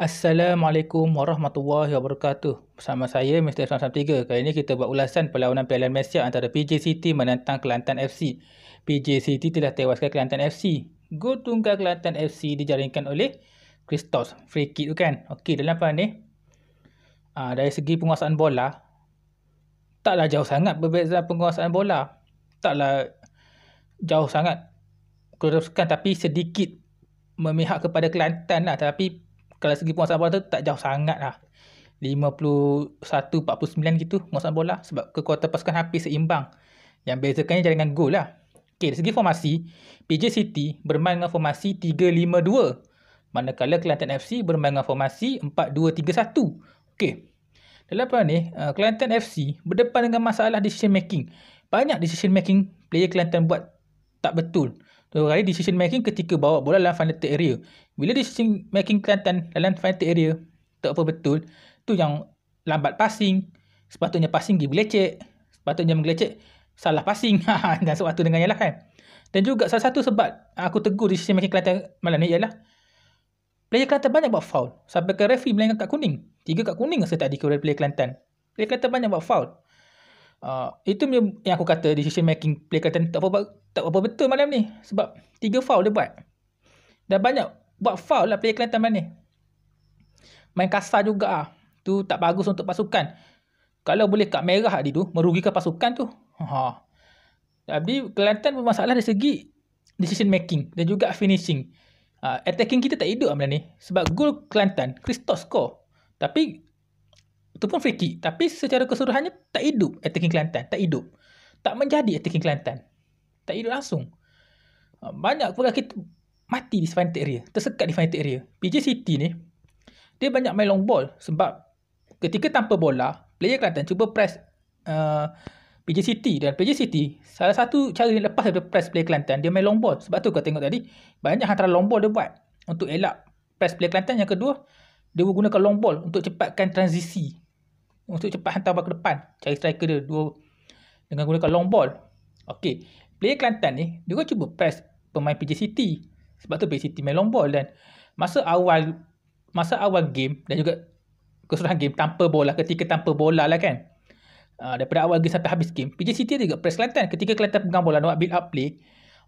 Assalamualaikum warahmatullahi wabarakatuh. Bersama saya Mr. Islam Sam 3. Kali ini kita buat ulasan perlawanan Piala Malaysia antara PJ City menentang Kelantan FC. PJ City telah tewaskan Kelantan FC. Gol tunggal Kelantan FC dijaringkan oleh Christos. Free kick tu kan. Okey, dalam apa ni? Aa, ah, dari segi penguasaan bola taklah jauh sangat berbeza penguasaan bola. Taklah jauh sangat. Teruskan tapi sedikit memihak kepada Kelantan lah tapi kalau segi penguasaan bola tu tak jauh sangat lah. 51-49 gitu penguasaan bola sebab kekuatan pasukan hampir seimbang. Yang bezakannya jaringan gol lah. Okay, dari segi formasi, PJ City bermain dengan formasi 3-5-2. Manakala Kelantan FC bermain dengan formasi 4-2-3-1. Okay. Dalam peran ni, eh, Kelantan FC berdepan dengan masalah decision making. Banyak decision making player Kelantan buat tak betul. Terakhir decision making ketika bawa bola dalam final area. Bila decision making Kelantan dalam final area tak apa betul, tu yang lambat passing, sepatutnya passing pergi berlecek, sepatutnya menggelecek, salah passing ha, dan sebab tu dengan ialah kan. Dan juga salah satu sebab aku tegur decision making Kelantan malam ni ialah player Kelantan banyak buat foul sampai ke referee melainkan kad kuning. Tiga kad kuning rasa tadi kepada player Kelantan. Player Kelantan banyak buat foul. Ah, itu yang aku kata decision making play kata tak apa tak apa betul malam ni sebab tiga foul dia buat. Dah banyak buat foul lah player Kelantan malam ni. Main kasar juga ah. Tu tak bagus untuk pasukan. Kalau boleh kad merah tadi tu merugikan pasukan tu. Ha. Tapi Kelantan masalah dari segi decision making dan juga finishing. Uh, attacking kita tak hidup lah malam ni. Sebab gol Kelantan, Christos score. Tapi itu pun free Tapi secara keseluruhannya tak hidup attacking Kelantan. Tak hidup. Tak menjadi attacking Kelantan. Tak hidup langsung. Ah, banyak pula kita mati di final area. Tersekat di final area. PJ City ni, dia banyak main long ball. Sebab ketika tanpa bola, player Kelantan cuba press uh, ah, PJ City. Dan PJ City, salah satu cara yang lepas daripada press player Kelantan, dia main long ball. Sebab tu kau tengok tadi, banyak antara long ball dia buat untuk elak press player Kelantan. Yang kedua, dia menggunakan long ball untuk cepatkan transisi untuk cepat hantar bola ke depan cari striker dia dua dengan gunakan long ball okey player Kelantan ni dia kan cuba press pemain PJ City sebab tu PJ City main long ball dan masa awal masa awal game dan juga keseluruhan game tanpa bola ketika tanpa bola lah kan uh, daripada awal game sampai habis game PJ City juga press Kelantan ketika Kelantan pegang bola nak build up play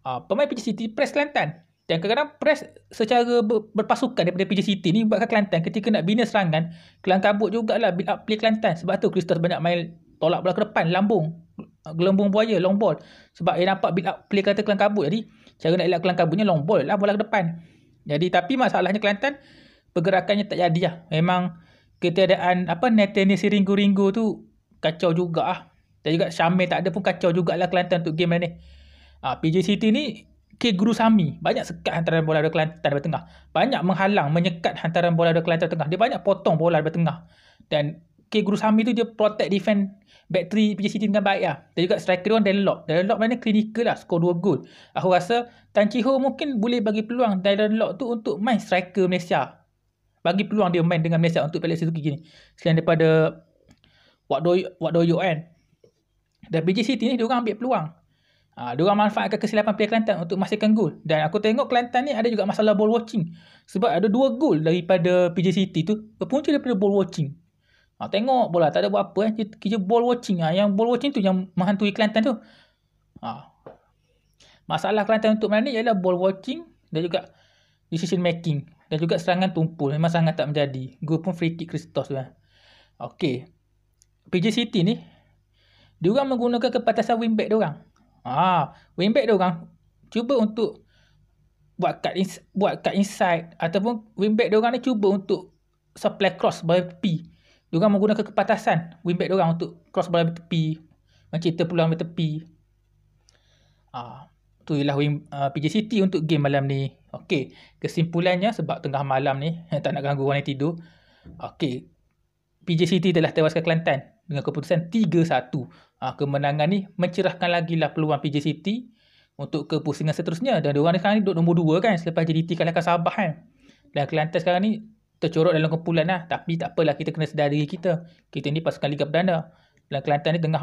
uh, pemain PJ City press Kelantan Kelantan kadang-kadang press secara berpasukan daripada PJ City ni buatkan Kelantan ketika nak bina serangan Kelang kabut jugalah build up ah, play Kelantan sebab tu Kristus banyak main tolak bola ke depan lambung gelembung buaya long ball sebab dia nampak build up ah, play kata Kelang kabut jadi cara nak elak Kelang kabutnya long ball lah bola ke depan jadi tapi masalahnya Kelantan pergerakannya tak jadi lah memang ketiadaan apa Nathaniel siringu ringgu tu kacau juga lah dan juga Syamil tak ada pun kacau jugalah Kelantan untuk game ni ha, ah, PJ City ni K. Guru Sami banyak sekat antara bola dari Kelantan daripada tengah. Banyak menghalang, menyekat antara bola dari Kelantan tengah. Dia banyak potong bola daripada tengah. Dan K. Guru Sami tu dia protect defend back three PJ City dengan baik lah. Dan juga striker dia orang Dan lock Dan lock mana clinical lah. Skor 2 gol. Aku rasa Tan Chiho mungkin boleh bagi peluang Dan lock tu untuk main striker Malaysia. Bagi peluang dia main dengan Malaysia untuk Palace Suzuki gini. Selain daripada Wak Doyok kan. Dan PJ City ni dia orang ambil peluang. Ha, diorang manfaatkan kesilapan player Kelantan untuk masihkan gol. Dan aku tengok Kelantan ni ada juga masalah ball watching. Sebab ada dua gol daripada PJ City tu. Berpunca daripada ball watching. Ha, tengok bola tak ada buat apa. Eh. Kerja ball watching. Ha. Yang ball watching tu yang menghantui Kelantan tu. Ha. Masalah Kelantan untuk malam ni ialah ball watching dan juga decision making. Dan juga serangan tumpul. Memang sangat tak menjadi. Gol pun free kick Christos tu. Ha. Okay. PJ City ni. dia Diorang menggunakan kepatasan wingback diorang. orang. Ah, wing back tu kan. Cuba untuk buat kat ins- buat kat inside ataupun wing back dia ni cuba untuk supply cross bola tepi. Dia menggunakan kepatasan wing back dia untuk cross bola tepi, mencipta peluang bola tepi. Ah, tu ialah wing uh, ha, PJ City untuk game malam ni. Okey, kesimpulannya sebab tengah malam ni tak nak ganggu orang yang tidur. Okey, PJ City telah tewaskan Kelantan dengan keputusan 3-1. Ha, ah, kemenangan ni mencerahkan lagi lah peluang PJ City untuk ke pusingan seterusnya. Dan diorang ni sekarang ni duduk nombor 2 kan selepas JDT kalahkan Sabah kan. Dan Kelantan sekarang ni tercorok dalam kumpulan lah. Tapi tak apalah kita kena sedar diri kita. Kita ni pasukan Liga Perdana. Dan Kelantan ni tengah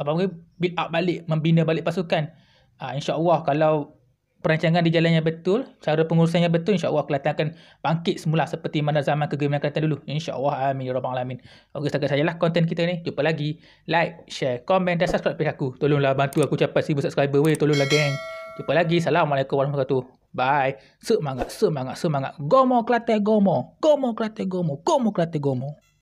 apa mungkin build up balik, membina balik pasukan. Ha, InsyaAllah kalau perancangan di jalan yang betul, cara pengurusannya betul, insyaAllah kelak akan bangkit semula seperti mana zaman kegemilangan kita dulu. InsyaAllah, amin, ya Rabbal Alamin. Okey, setakat sajalah konten kita ni. Jumpa lagi. Like, share, komen dan subscribe pihak aku. Tolonglah bantu aku capai 1000 subscriber. Weh, tolonglah geng. Jumpa lagi. Assalamualaikum warahmatullahi wabarakatuh. Bye. Semangat, semangat, semangat. Gomo Kelantan, gomo. Gomo Kelantan, gomo. Gomo Kelantan, gomo. gomo, klate, gomo.